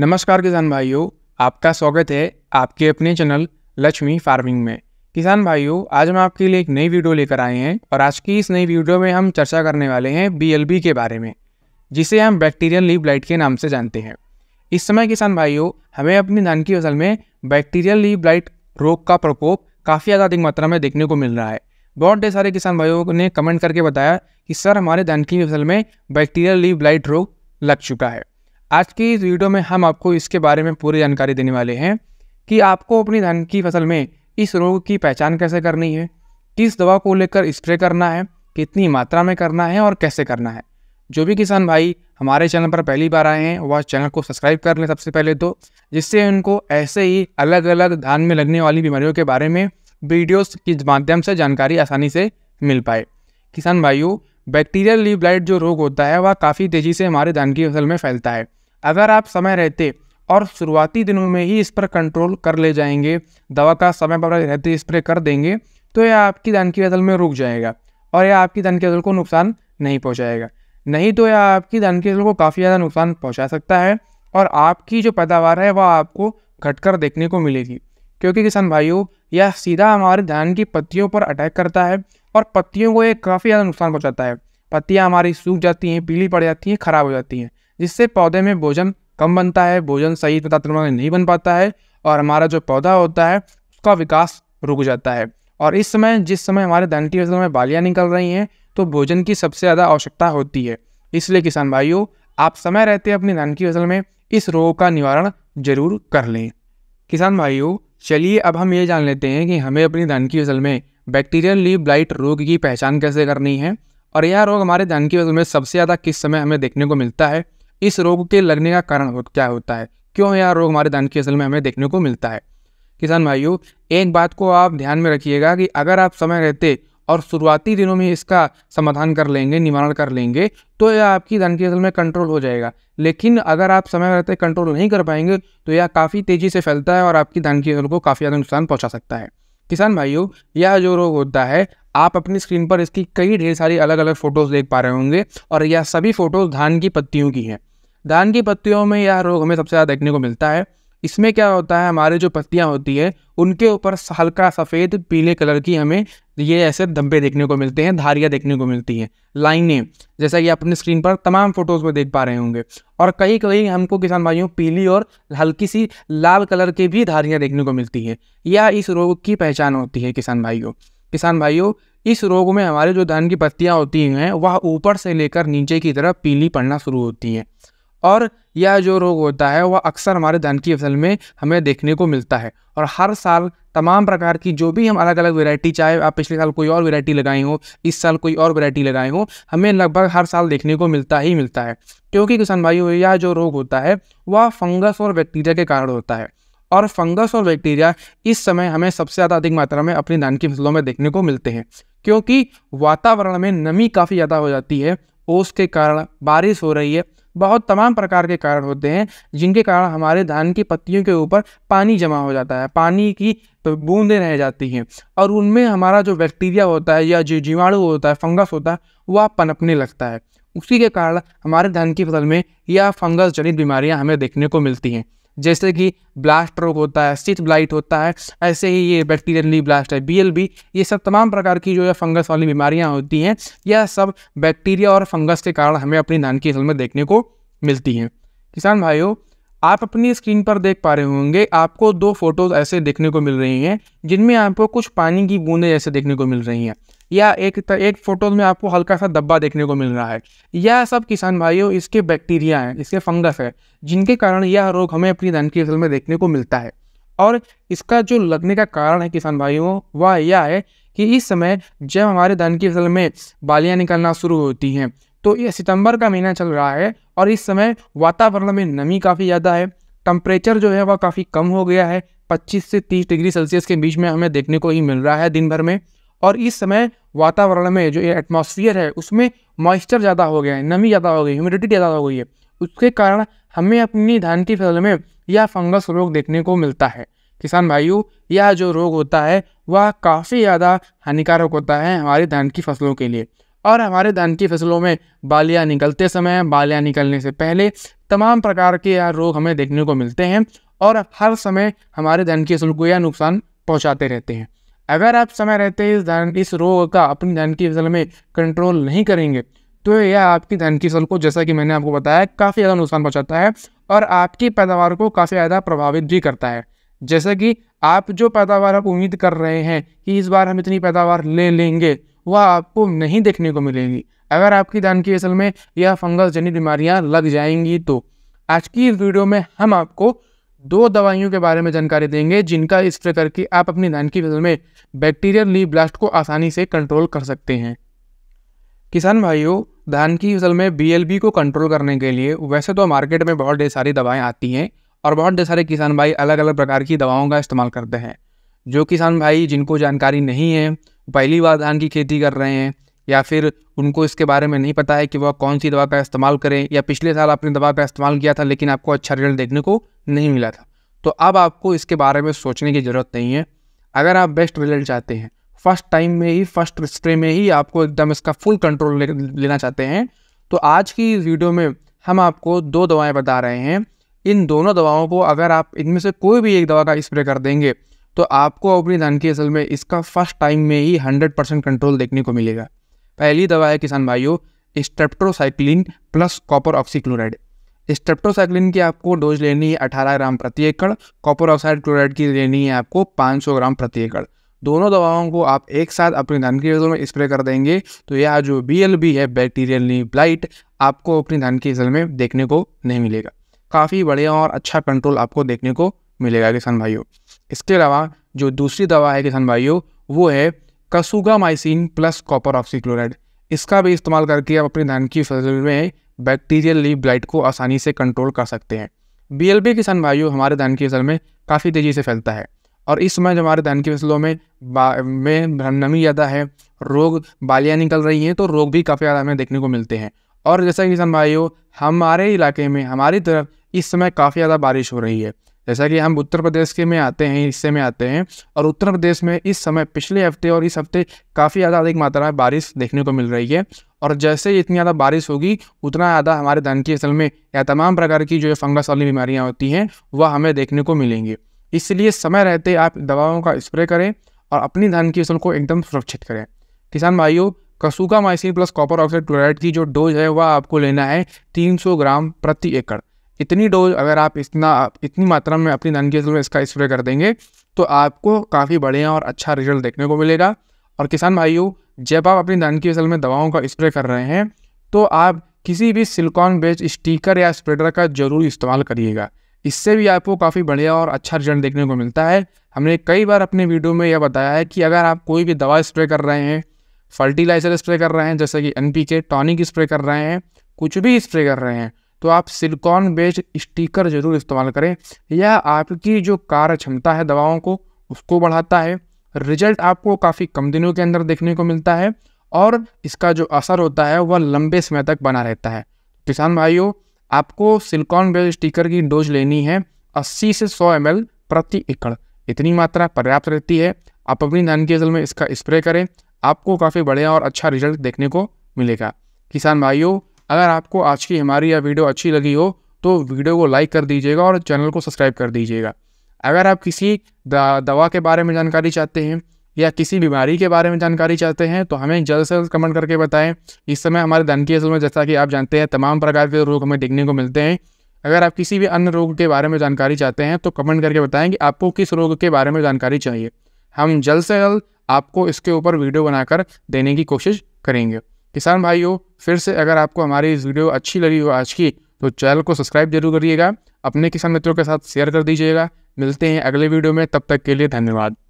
नमस्कार किसान भाइयों आपका स्वागत है आपके अपने चैनल लक्ष्मी फार्मिंग में किसान भाइयों आज हम आपके लिए एक नई वीडियो लेकर आए हैं और आज की इस नई वीडियो में हम चर्चा करने वाले हैं बी के बारे में जिसे हम बैक्टीरियल लीव ब्लाइट के नाम से जानते हैं इस समय किसान भाइयों हमें अपनी धान की फसल में बैक्टीरियल लीव ब्लाइट रोग का प्रकोप काफ़ी ज़्यादा अधिक मात्रा में देखने को मिल रहा है बहुत ढेर सारे किसान भाइयों ने कमेंट करके बताया कि सर हमारे धान की फसल में बैक्टीरियल लीव ब्लाइट रोग लग चुका है आज की इस वीडियो में हम आपको इसके बारे में पूरी जानकारी देने वाले हैं कि आपको अपनी धान की फसल में इस रोग की पहचान कैसे करनी है किस दवा को लेकर स्प्रे करना है कितनी मात्रा में करना है और कैसे करना है जो भी किसान भाई हमारे चैनल पर पहली बार आए हैं वह चैनल को सब्सक्राइब कर लें सबसे पहले तो जिससे उनको ऐसे ही अलग अलग धान में लगने वाली बीमारियों के बारे में वीडियोस के माध्यम से जानकारी आसानी से मिल पाए किसान भाइयों बैक्टीरियल लीव ब्लाइट जो रोग होता है वह काफ़ी तेज़ी से हमारे धान की फसल में फैलता है अगर आप समय रहते और शुरुआती दिनों में ही इस पर कंट्रोल कर ले जाएंगे दवा का समय पर रहते स्प्रे कर देंगे तो यह आपकी धन की फसल में रुक जाएगा और यह आपकी धन की फसल को नुकसान नहीं पहुँचाएगा नहीं तो यह आपकी धन की फसल को काफ़ी ज़्यादा नुकसान पहुँचा सकता है और आपकी जो पैदावार है वह आपको घटकर देखने को मिलेगी क्योंकि किसान भाइयों यह सीधा हमारे धान की पत्तियों पर अटैक करता है और पत्तियों को यह काफ़ी ज़्यादा नुकसान पहुँचाता है पत्तियाँ हमारी सूख जाती हैं पीली पड़ जाती हैं ख़राब हो जाती हैं जिससे पौधे में भोजन कम बनता है भोजन सही तथा में नहीं बन पाता है और हमारा जो पौधा होता है उसका विकास रुक जाता है और इस समय जिस समय हमारे धान की फसल में बालियाँ निकल रही हैं तो भोजन की सबसे ज़्यादा आवश्यकता होती है इसलिए किसान भाइयों आप समय रहते अपनी धान की फसल में इस रोग का निवारण जरूर कर लें किसान भाइयों चलिए अब हम ये जान लेते हैं कि हमें अपनी धान की फसल में बैक्टीरियल लीव ब्लाइट रोग की पहचान कैसे करनी है और यह रोग हमारे धान की फसल में सबसे ज़्यादा किस समय हमें देखने को मिलता है इस रोग के लगने का कारण हो, क्या होता है क्यों यह रोग हमारे धान की फसल में हमें देखने को मिलता है किसान भाइयों एक बात को आप ध्यान में रखिएगा कि अगर आप समय रहते और शुरुआती दिनों में इसका समाधान कर लेंगे निवारण कर लेंगे तो यह आपकी धान की फसल में कंट्रोल हो जाएगा लेकिन अगर आप समय रहते कंट्रोल नहीं कर पाएंगे तो यह काफ़ी तेज़ी से फैलता है और आपकी धान की फसल को काफ़ी ज़्यादा नुकसान पहुँचा सकता है किसान भाइयों यह जो रोग होता है आप अपनी स्क्रीन पर इसकी कई ढेर सारी अलग अलग फ़ोटोज़ देख पा रहे होंगे और यह सभी फ़ोटोज़ धान की पत्तियों की हैं धान की पत्तियों में यह रोग हमें सबसे ज़्यादा देखने को मिलता है इसमें क्या होता है हमारे जो पत्तियाँ होती है उनके ऊपर हल्का सफ़ेद पीले कलर की हमें ये ऐसे धब्बे देखने को मिलते हैं धारियाँ देखने को मिलती हैं लाइनें जैसा कि आप अपनी स्क्रीन पर तमाम फ़ोटोज़ में देख पा रहे होंगे और कई कई हमको किसान भाइयों पीली और हल्की सी लाल कलर की भी धारियाँ देखने को मिलती हैं यह इस रोग की पहचान होती है किसान भाइयों किसान भाइयों इस रोग में हमारे जो धान की पत्तियाँ होती हैं वह ऊपर से लेकर नीचे की तरफ पीली पड़ना शुरू होती हैं और यह जो रोग होता है वह अक्सर हमारे धान की फसल में हमें देखने को मिलता है और हर साल तमाम प्रकार की जो भी हम अलग अलग वैरायटी चाहे आप पिछले साल कोई और वैरायटी लगाए हो इस साल कोई और वैरायटी लगाए हो हमें लगभग हर साल देखने को मिलता ही मिलता है क्योंकि किसान भाइयों यह जो रोग होता है वह फंगस और बैक्टीरिया के कारण होता है और फंगस और बैक्टीरिया इस समय हमें सबसे ज़्यादा अधिक मात्रा में अपनी धान की फसलों में देखने को मिलते हैं क्योंकि वातावरण में नमी काफ़ी ज़्यादा हो जाती है ओस के कारण बारिश हो रही है बहुत तमाम प्रकार के कारण होते हैं जिनके कारण हमारे धान की पत्तियों के ऊपर पानी जमा हो जाता है पानी की तो बूंदें रह जाती हैं और उनमें हमारा जो बैक्टीरिया होता है या जो जीवाणु होता है फंगस होता है वह पनपने लगता है उसी के कारण हमारे धान की फसल में यह फंगस जनित बीमारियां हमें देखने को मिलती हैं जैसे कि ब्लास्ट रोग होता है सिथ ब्लाइट होता है ऐसे ही ये बैक्टीरियल ब्लास्ट है बीएलबी ये सब तमाम प्रकार की जो है फंगस वाली बीमारियाँ होती हैं यह सब बैक्टीरिया और फंगस के कारण हमें अपनी धान की फसल में देखने को मिलती हैं किसान भाइयों आप अपनी स्क्रीन पर देख पा रहे होंगे आपको दो फोटोज़ ऐसे देखने को मिल रही हैं जिनमें आपको कुछ पानी की बूंदें ऐसे देखने को मिल रही हैं या एक एक फ़ोटोज़ में आपको हल्का सा दब्बा देखने को मिल रहा है यह सब किसान भाइयों इसके बैक्टीरिया हैं इसके फंगस है जिनके कारण यह रोग हमें अपनी धान की फसल में देखने को मिलता है और इसका जो लगने का कारण है किसान भाइयों वह यह है कि इस समय जब हमारे धान की फसल में बालियाँ निकलना शुरू होती हैं तो ये सितंबर का महीना चल रहा है और इस समय वातावरण में नमी काफ़ी ज़्यादा है टम्परेचर जो है वह काफ़ी कम हो गया है 25 से 30 डिग्री सेल्सियस के बीच में हमें देखने को ही मिल रहा है दिन भर में और इस समय वातावरण में जो ये एटमोसफियर है उसमें मॉइस्चर ज़्यादा हो गया है नमी ज़्यादा हो गई ह्यूमिडिटी ज़्यादा हो गई है उसके कारण हमें अपनी धान की फसल में यह फंगस रोग देखने को मिलता है किसान भाइयों यह जो रोग होता है वह काफ़ी ज़्यादा हानिकारक होता है हमारी धान की फसलों के लिए और हमारे धान की फसलों में बालियाँ निकलते समय बालियाँ निकलने से पहले तमाम प्रकार के यह रोग हमें देखने को मिलते हैं और हर समय हमारे धान की फसल को यह नुकसान पहुँचाते रहते हैं अगर आप समय रहते इस धान इस रोग का अपनी धान की फसल में कंट्रोल नहीं करेंगे तो यह आपकी धान की फसल को जैसा कि मैंने आपको बताया काफ़ी ज़्यादा नुकसान पहुँचाता है और आपकी पैदावार को काफ़ी ज़्यादा प्रभावित भी करता है जैसा कि आप जो पैदावार आप उम्मीद कर रहे हैं कि इस बार हम इतनी पैदावार ले लेंगे वह आपको नहीं देखने को मिलेगी अगर आपकी धान की फसल में यह फंगस जनित बीमारियाँ लग जाएंगी तो आज की इस वीडियो में हम आपको दो दवाइयों के बारे में जानकारी देंगे जिनका स्प्रे करके आप अपनी धान की फसल में बैक्टीरियल ली ब्लास्ट को आसानी से कंट्रोल कर सकते हैं किसान भाइयों धान की फसल में बी को कंट्रोल करने के लिए वैसे तो मार्केट में बहुत ढेर सारी दवाएँ आती हैं और बहुत ढेर सारे किसान भाई अलग अलग प्रकार की दवाओं का इस्तेमाल करते हैं जो किसान भाई जिनको जानकारी नहीं है पहली बार धान की खेती कर रहे हैं या फिर उनको इसके बारे में नहीं पता है कि वह कौन सी दवा का इस्तेमाल करें या पिछले साल आपने दवा का इस्तेमाल किया था लेकिन आपको अच्छा रिजल्ट देखने को नहीं मिला था तो अब आपको इसके बारे में सोचने की ज़रूरत नहीं है अगर आप बेस्ट रिजल्ट चाहते हैं फर्स्ट टाइम में ही फर्स्ट स्प्रे में ही आपको एकदम इसका फुल कंट्रोल ले, लेना चाहते हैं तो आज की इस वीडियो में हम आपको दो दवाएं बता रहे हैं इन दोनों दवाओं को अगर आप इनमें से कोई भी एक दवा का स्प्रे कर देंगे तो आपको अपनी धान की असल में इसका फर्स्ट टाइम में ही हंड्रेड परसेंट कंट्रोल देखने को मिलेगा पहली दवा है किसान भाइयों streptocycline plus copper oxychloride streptocycline की आपको डोज लेनी है अठारह ग्राम प्रति एकड़ कॉपर ऑक्साइड क्लोराइड की लेनी है आपको 500 ग्राम प्रति एकड़ दोनों दवाओं को आप एक साथ अपनी धान की फसलों में स्प्रे कर देंगे तो यह जो बी है बैक्टीरियल नी ब्लाइट आपको अपनी धान की फसल में देखने को नहीं मिलेगा काफ़ी बढ़िया और अच्छा कंट्रोल आपको देखने को मिलेगा किसान भाइयों इसके अलावा जो दूसरी दवा है किसान भाइयों वो है kasugamycin plus copper oxychloride इसका भी इस्तेमाल करके आप अपने धान की फसल में बैक्टीरियल लीव ब्लाइट को आसानी से कंट्रोल कर सकते हैं बी किसान भाइयों हमारे धान की फसल में काफ़ी तेज़ी से फैलता है और इस समय हमारे धान की फसलों में में नमी ज़्यादा है रोग बालियाँ निकल रही हैं तो रोग भी काफ़ी ज़्यादा हमें देखने को मिलते हैं और जैसा किसान भाइयों हमारे इलाके में हमारी तरफ इस समय काफ़ी ज़्यादा बारिश हो रही है जैसा कि हम उत्तर प्रदेश के में आते हैं हिस्से में आते हैं और उत्तर प्रदेश में इस समय पिछले हफ्ते और इस हफ्ते काफ़ी ज़्यादा अधिक मात्रा में बारिश देखने को मिल रही है और जैसे ही इतनी ज़्यादा बारिश होगी उतना ज़्यादा हमारे धन की फसल में या तमाम प्रकार की जो है फंगस वाली बीमारियाँ होती हैं वह हमें देखने को मिलेंगी इसलिए समय रहते आप दवाओं का स्प्रे करें और अपनी धान की फसल को एकदम सुरक्षित करें किसान भाइयों kasugamycin plus copper oxide chloride की जो डोज है वह आपको लेना है 300 ग्राम प्रति एकड़ इतनी डोज अगर आप इतना इतनी मात्रा में अपनी नानकी फसल में इसका स्प्रे कर देंगे तो आपको काफ़ी बढ़िया और अच्छा रिजल्ट देखने को मिलेगा और किसान भाइयों जब आप अपनी की फसल में दवाओं का स्प्रे कर रहे हैं तो आप किसी भी सिलिकॉन बेस्ड स्टीकर या स्प्रेडर का जरूर इस्तेमाल करिएगा इससे भी आपको काफ़ी बढ़िया और अच्छा रिजल्ट देखने को मिलता है हमने कई बार अपने वीडियो में यह बताया है कि अगर आप कोई भी दवा स्प्रे कर रहे हैं फर्टिलाइजर स्प्रे कर रहे हैं जैसे कि एन टॉनिक स्प्रे कर रहे हैं कुछ भी स्प्रे कर रहे हैं तो आप सिलिकॉन बेस्ड स्टीकर ज़रूर इस्तेमाल करें यह आपकी जो कार्य क्षमता है दवाओं को उसको बढ़ाता है रिजल्ट आपको काफ़ी कम दिनों के अंदर देखने को मिलता है और इसका जो असर होता है वह लंबे समय तक बना रहता है किसान भाइयों आपको सिलिकॉन बेस्ड स्टीकर की डोज लेनी है 80 से 100 एम प्रति एकड़ इतनी मात्रा पर्याप्त रहती है आप अपनी धान की फसल में इसका स्प्रे करें आपको काफ़ी बढ़िया और अच्छा रिजल्ट देखने को मिलेगा किसान भाइयों अगर आपको आज की हमारी यह वीडियो अच्छी लगी हो तो वीडियो को लाइक कर दीजिएगा और चैनल को सब्सक्राइब कर दीजिएगा अगर आप किसी दवा के बारे में जानकारी चाहते हैं या किसी बीमारी के बारे में जानकारी चाहते हैं तो हमें जल्द से जल्द कमेंट करके बताएं इस समय हमारे धन की असल में जैसा कि आप जानते हैं तमाम प्रकार के रोग हमें देखने को मिलते हैं अगर आप किसी भी अन्य रोग के बारे में जानकारी चाहते हैं तो कमेंट करके बताएं कि आपको किस रोग के बारे में जानकारी चाहिए हम जल्द से जल्द आपको इसके ऊपर वीडियो बनाकर देने की कोशिश करेंगे किसान भाइयों फिर से अगर आपको हमारी इस वीडियो अच्छी लगी हो आज की तो चैनल को सब्सक्राइब जरूर करिएगा अपने किसान मित्रों के साथ शेयर कर दीजिएगा मिलते हैं अगले वीडियो में तब तक के लिए धन्यवाद